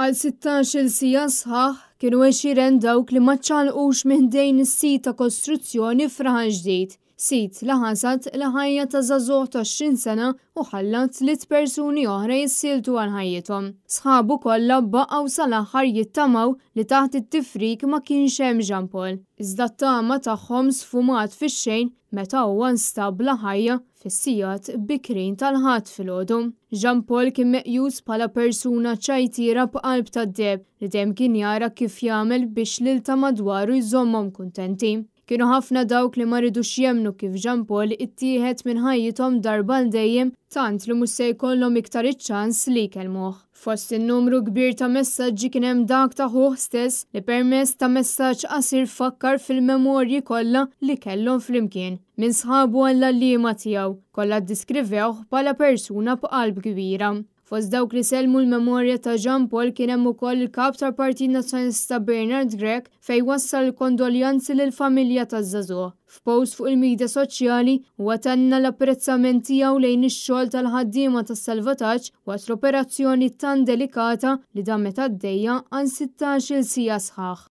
Għal 16 sija sħaħ kienu eċiren dawk li maċċalqux minn dejn is-sita kostruzzjoni fraħan ġdijt. Sit laħasat laħajja ta' zazuħ ta' xin sena u ħallat li persuni oħra jissiltu għal ħajjithom. Sħabu kollha baqgħu sal-aħħar jittamaw li taħt it-tifrik ma kienx hemm Ġampol. Iżda t-tama tagħhom sfumat fix-xejn meta huwa nstab ħajja fis-sijat bikrin tal-ħat fil-ħodu. Ġampol kien meqjus pala persuna ċajtira b'qalb tad deb li dem kien jara kif jagħmel biex lilta madwaru jżommhom kuntenti. Kienu ħafna dawk li ma ridux jemnu kif Ġampol Paul ittieħed minn ħajjithom darba dejjem tant li mhux se jkollhom iktar iċ-ċans li jkellmuh. Fost in-numru kbir ta' messaġġi kien hemm dak ta' stess li permess ta' messaġġ qasir fakkar fil-memorji kollha li kellhom flimkien minn sħabu għall-allima tiegħu kollha ddiskrivewh bħala persuna b'qalb kbira. Fost dawk li selmu l-memorja ta' Jean Paul kien hemm ukoll il-kap tal Partit Nazzjonista Bernard Grek fej wassal kondoljanzi lil familja ta' Zazu. F'post fuq il-medja soċjali huwa tanna l-apprezzament tiegħu lejn ix-xogħol tal-ħaddiema tas-salvataġġ waqt l-operazzjoni tan delikata li damet għaddejja għan 16-il sija sħaħ.